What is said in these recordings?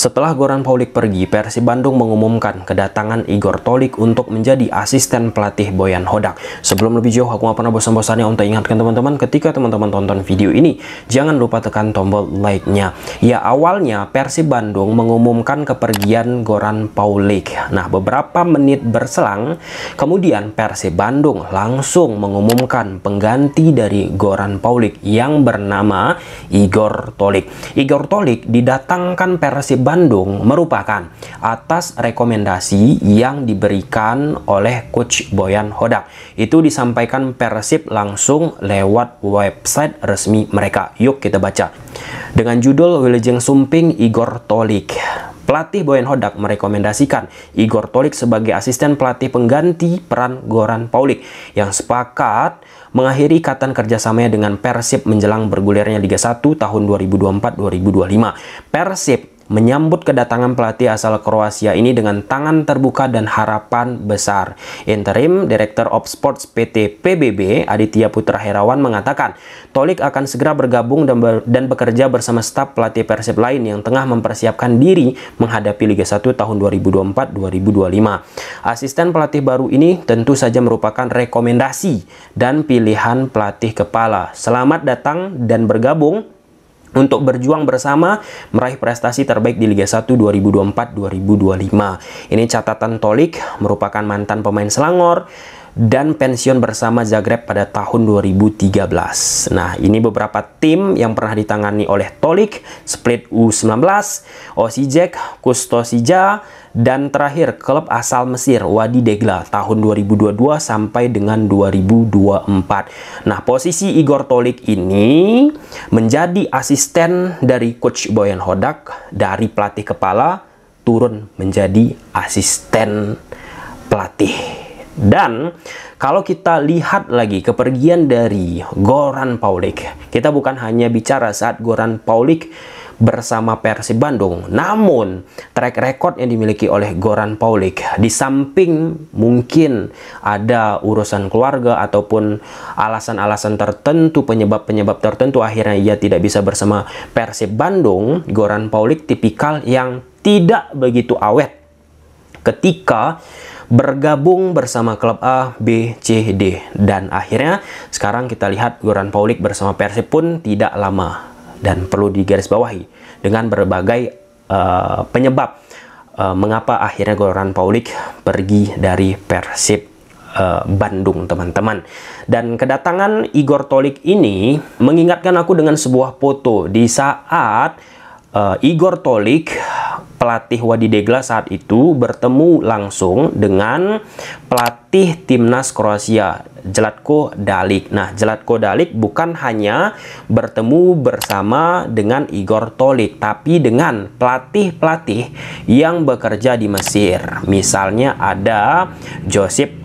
Setelah Goran Paulik pergi, Persib Bandung mengumumkan kedatangan Igor Tolik untuk menjadi asisten pelatih Boyan Hodak. Sebelum lebih jauh, aku gak pernah bosan-bosannya untuk ingatkan teman-teman ketika teman-teman tonton video ini, jangan lupa tekan tombol like-nya. Ya, awalnya Persib Bandung mengumumkan kepergian Goran Paulik. Nah, beberapa menit berselang, kemudian Persib Bandung langsung mengumumkan pengganti dari Goran Paulik yang bernama Igor Tolik. Igor Tolik didatangkan Persib. Bandung merupakan atas rekomendasi yang diberikan oleh coach Boyan Hodak. Itu disampaikan Persib langsung lewat website resmi mereka. Yuk kita baca. Dengan judul Wilijeng Sumping Igor Tolik. Pelatih Boyan Hodak merekomendasikan Igor Tolik sebagai asisten pelatih pengganti peran Goran Paulik yang sepakat mengakhiri ikatan kerjasamanya dengan Persib menjelang bergulirnya Liga 1 tahun 2024-2025. Persib menyambut kedatangan pelatih asal Kroasia ini dengan tangan terbuka dan harapan besar. Interim Director of Sports PT PBB Aditya Putra Herawan mengatakan, Tolik akan segera bergabung dan, ber dan bekerja bersama staf pelatih Persib lain yang tengah mempersiapkan diri menghadapi Liga 1 tahun 2024-2025. Asisten pelatih baru ini tentu saja merupakan rekomendasi dan pilihan pelatih kepala. Selamat datang dan bergabung untuk berjuang bersama meraih prestasi terbaik di Liga 1 2024-2025. Ini catatan Tolik merupakan mantan pemain Selangor dan pensiun bersama Zagreb pada tahun 2013. Nah, ini beberapa tim yang pernah ditangani oleh Tolik, Split U19, Osijek, Kustosija, dan terakhir klub asal Mesir Wadi Degla tahun 2022 sampai dengan 2024. Nah, posisi Igor Tolik ini menjadi asisten dari coach Boyan Hodak dari pelatih kepala turun menjadi asisten pelatih. Dan kalau kita lihat lagi kepergian dari Goran Paulik, kita bukan hanya bicara saat Goran Paulik bersama Persib Bandung, namun track record yang dimiliki oleh Goran Paulik di samping mungkin ada urusan keluarga ataupun alasan-alasan tertentu, penyebab-penyebab tertentu akhirnya ia tidak bisa bersama Persib Bandung, Goran Paulik tipikal yang tidak begitu awet ketika bergabung bersama klub A, B, C, D. Dan akhirnya sekarang kita lihat Goran Paulik bersama Persib pun tidak lama dan perlu digarisbawahi dengan berbagai uh, penyebab uh, mengapa akhirnya Goran Paulik pergi dari Persib eh, Bandung teman-teman. Dan kedatangan Igor Tolik ini mengingatkan aku dengan sebuah foto di saat uh, Igor Tolik pelatih Wadidegla saat itu bertemu langsung dengan pelatih timnas Kroasia Jelatko Dalik. Nah, Jelatko Dalik bukan hanya bertemu bersama dengan Igor Tolik, tapi dengan pelatih-pelatih yang bekerja di Mesir. Misalnya ada Josip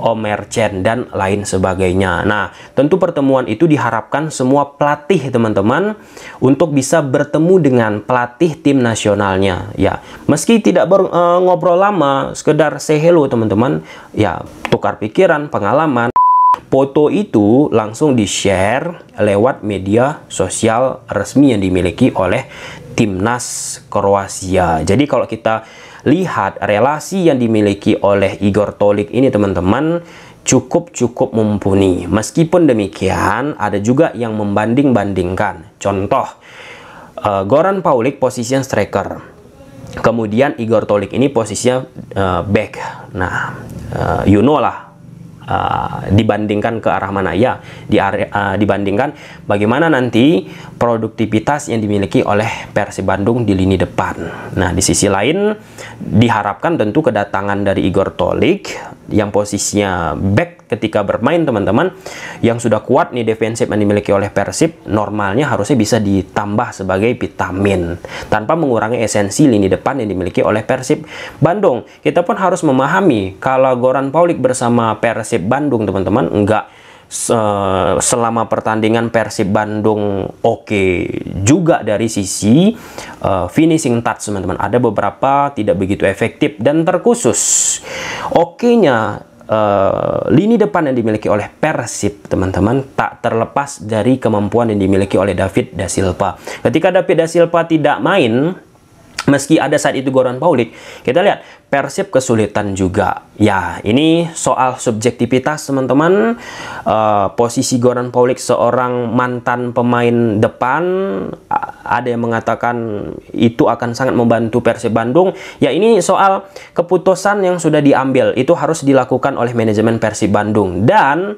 Omerchen dan lain sebagainya. Nah, tentu pertemuan itu diharapkan semua pelatih teman-teman untuk bisa bertemu dengan pelatih tim nasionalnya ya. Meski tidak ber, e, ngobrol lama, sekedar say hello teman-teman, ya tukar pikiran, pengalaman. Foto itu langsung di-share lewat media sosial resmi yang dimiliki oleh timnas Kroasia. Jadi kalau kita lihat relasi yang dimiliki oleh Igor Tolik ini teman-teman cukup-cukup mumpuni. Meskipun demikian, ada juga yang membanding-bandingkan. Contoh, uh, Goran Paulik posisinya striker. Kemudian Igor Tolik ini posisinya uh, back. Nah, uh, you know lah Uh, dibandingkan ke arah mana ya di area, uh, dibandingkan bagaimana nanti produktivitas yang dimiliki oleh Persib Bandung di lini depan nah di sisi lain diharapkan tentu kedatangan dari Igor Tolik yang posisinya back ketika bermain teman-teman yang sudah kuat nih defensif yang dimiliki oleh Persib normalnya harusnya bisa ditambah sebagai vitamin tanpa mengurangi esensi lini depan yang dimiliki oleh Persib Bandung kita pun harus memahami kalau Goran Paulik bersama Persib Bandung teman-teman enggak selama pertandingan Persib Bandung oke okay. juga dari sisi uh, finishing touch teman-teman ada beberapa tidak begitu efektif dan terkhusus oke-nya Uh, lini depan yang dimiliki oleh Persib teman-teman tak terlepas dari kemampuan yang dimiliki oleh David da Silva. Ketika David da Silva tidak main, Meski ada saat itu Goran Paulik, kita lihat Persib kesulitan juga. Ya, ini soal subjektivitas teman-teman. Uh, posisi Goran Paulik seorang mantan pemain depan, ada yang mengatakan itu akan sangat membantu Persib Bandung. Ya, ini soal keputusan yang sudah diambil. Itu harus dilakukan oleh manajemen Persib Bandung. Dan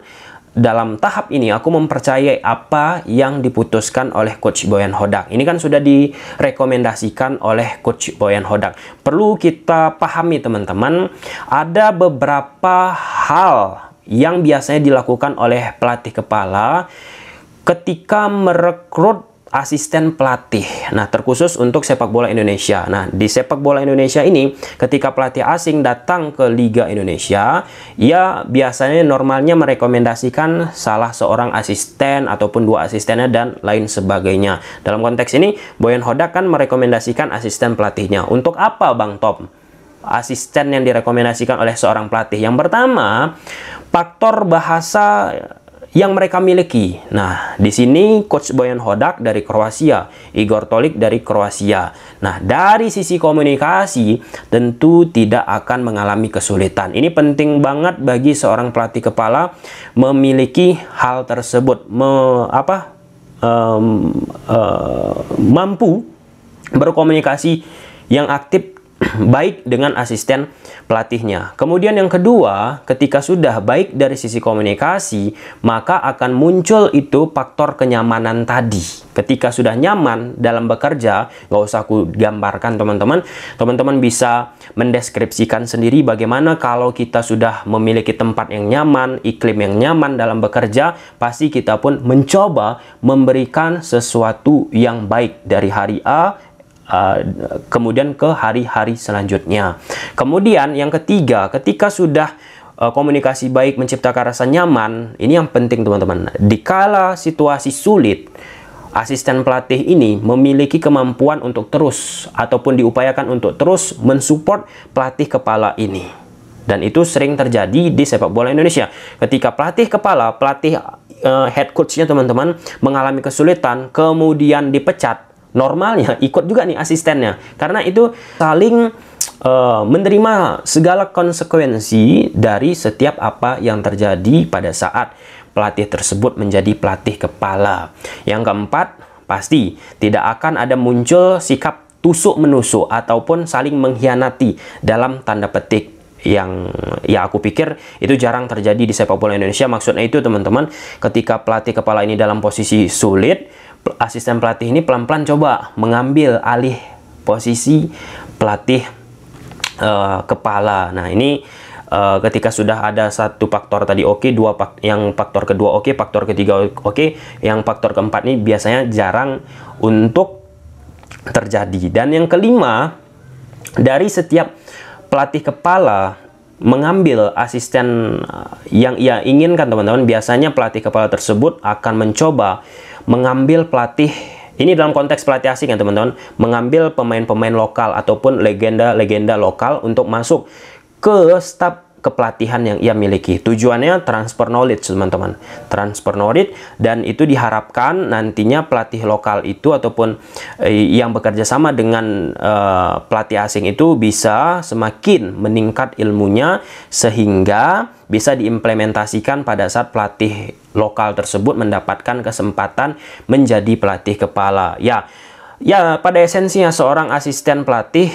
dalam tahap ini aku mempercayai apa yang diputuskan oleh coach Boyan Hodak. Ini kan sudah direkomendasikan oleh coach Boyan Hodak. Perlu kita pahami teman-teman, ada beberapa hal yang biasanya dilakukan oleh pelatih kepala ketika merekrut asisten pelatih. Nah, terkhusus untuk sepak bola Indonesia. Nah, di sepak bola Indonesia ini ketika pelatih asing datang ke Liga Indonesia, ia biasanya normalnya merekomendasikan salah seorang asisten ataupun dua asistennya dan lain sebagainya. Dalam konteks ini, Boyan Hodak kan merekomendasikan asisten pelatihnya. Untuk apa, Bang Tom? Asisten yang direkomendasikan oleh seorang pelatih. Yang pertama, faktor bahasa yang mereka miliki. Nah, di sini coach Boyan Hodak dari Kroasia, Igor Tolik dari Kroasia. Nah, dari sisi komunikasi tentu tidak akan mengalami kesulitan. Ini penting banget bagi seorang pelatih kepala memiliki hal tersebut, me, apa um, uh, mampu berkomunikasi yang aktif baik dengan asisten pelatihnya. Kemudian yang kedua, ketika sudah baik dari sisi komunikasi, maka akan muncul itu faktor kenyamanan tadi. Ketika sudah nyaman dalam bekerja, nggak usah aku gambarkan teman-teman, teman-teman bisa mendeskripsikan sendiri bagaimana kalau kita sudah memiliki tempat yang nyaman, iklim yang nyaman dalam bekerja, pasti kita pun mencoba memberikan sesuatu yang baik dari hari A Uh, kemudian ke hari-hari selanjutnya. Kemudian yang ketiga, ketika sudah uh, komunikasi baik menciptakan rasa nyaman, ini yang penting teman-teman. Dikala situasi sulit, asisten pelatih ini memiliki kemampuan untuk terus ataupun diupayakan untuk terus mensupport pelatih kepala ini. Dan itu sering terjadi di sepak bola Indonesia. Ketika pelatih kepala, pelatih uh, head coachnya teman-teman mengalami kesulitan, kemudian dipecat, normalnya ikut juga nih asistennya karena itu saling uh, menerima segala konsekuensi dari setiap apa yang terjadi pada saat pelatih tersebut menjadi pelatih kepala. Yang keempat, pasti tidak akan ada muncul sikap tusuk menusuk ataupun saling mengkhianati dalam tanda petik yang ya aku pikir itu jarang terjadi di sepak bola Indonesia maksudnya itu teman-teman ketika pelatih kepala ini dalam posisi sulit asisten pelatih ini pelan-pelan coba mengambil alih posisi pelatih uh, kepala. Nah, ini uh, ketika sudah ada satu faktor tadi oke, okay, dua pak yang faktor kedua oke, okay, faktor ketiga oke, okay, yang faktor keempat ini biasanya jarang untuk terjadi. Dan yang kelima, dari setiap pelatih kepala mengambil asisten eh, yang ia inginkan teman-teman, biasanya pelatih kepala tersebut akan mencoba mengambil pelatih ini dalam konteks pelatih asing ya teman-teman, mengambil pemain-pemain lokal ataupun legenda-legenda lokal untuk masuk ke staf kepelatihan yang ia miliki. Tujuannya transfer knowledge, teman-teman. Transfer knowledge dan itu diharapkan nantinya pelatih lokal itu ataupun eh, yang bekerja sama dengan eh, pelatih asing itu bisa semakin meningkat ilmunya sehingga bisa diimplementasikan pada saat pelatih lokal tersebut mendapatkan kesempatan menjadi pelatih kepala. Ya, ya pada esensinya seorang asisten pelatih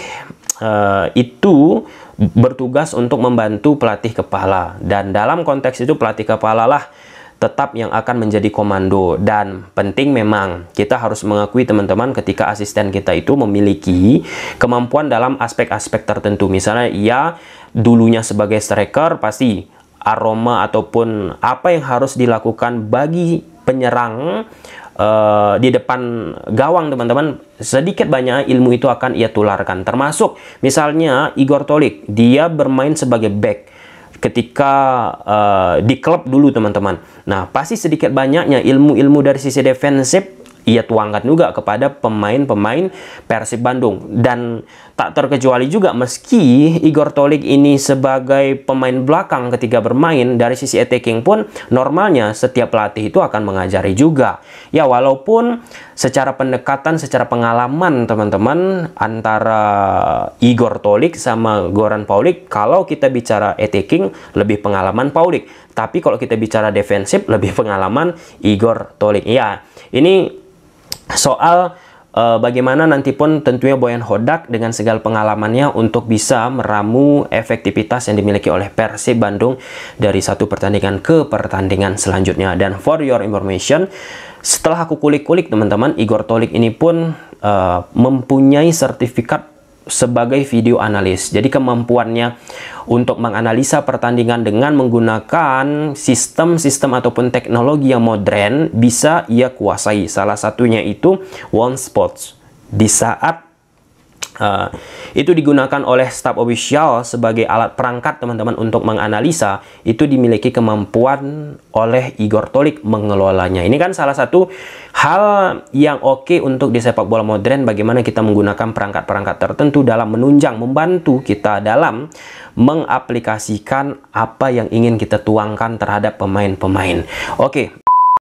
eh, itu bertugas untuk membantu pelatih kepala dan dalam konteks itu pelatih kepala lah tetap yang akan menjadi komando dan penting memang kita harus mengakui teman-teman ketika asisten kita itu memiliki kemampuan dalam aspek-aspek tertentu misalnya ia dulunya sebagai striker pasti aroma ataupun apa yang harus dilakukan bagi penyerang uh, di depan gawang teman-teman sedikit banyak ilmu itu akan ia tularkan termasuk misalnya Igor Tolik dia bermain sebagai back ketika uh, di klub dulu teman-teman nah pasti sedikit banyaknya ilmu-ilmu dari sisi defensif ia tuangkan juga kepada pemain-pemain Persib Bandung dan Tak terkecuali juga meski Igor Tolik ini sebagai pemain belakang ketika bermain dari sisi attacking pun normalnya setiap pelatih itu akan mengajari juga. Ya walaupun secara pendekatan, secara pengalaman teman-teman antara Igor Tolik sama Goran Paulik kalau kita bicara attacking lebih pengalaman Paulik. Tapi kalau kita bicara defensif lebih pengalaman Igor Tolik. Ya ini soal Eh, bagaimana nanti pun tentunya Boyan Hodak dengan segala pengalamannya untuk bisa meramu efektivitas yang dimiliki oleh Persib Bandung dari satu pertandingan ke pertandingan selanjutnya. Dan for your information, setelah aku kulik-kulik teman-teman, Igor Tolik ini pun uh, mempunyai sertifikat sebagai video analis. Jadi kemampuannya untuk menganalisa pertandingan dengan menggunakan sistem-sistem ataupun teknologi yang modern bisa ia kuasai. Salah satunya itu One Sports. Di saat Uh, itu digunakan oleh staf official sebagai alat perangkat teman-teman untuk menganalisa itu dimiliki kemampuan oleh Igor Tolik mengelolanya ini kan salah satu hal yang oke okay untuk di sepak bola modern bagaimana kita menggunakan perangkat-perangkat tertentu dalam menunjang membantu kita dalam mengaplikasikan apa yang ingin kita tuangkan terhadap pemain-pemain oke okay.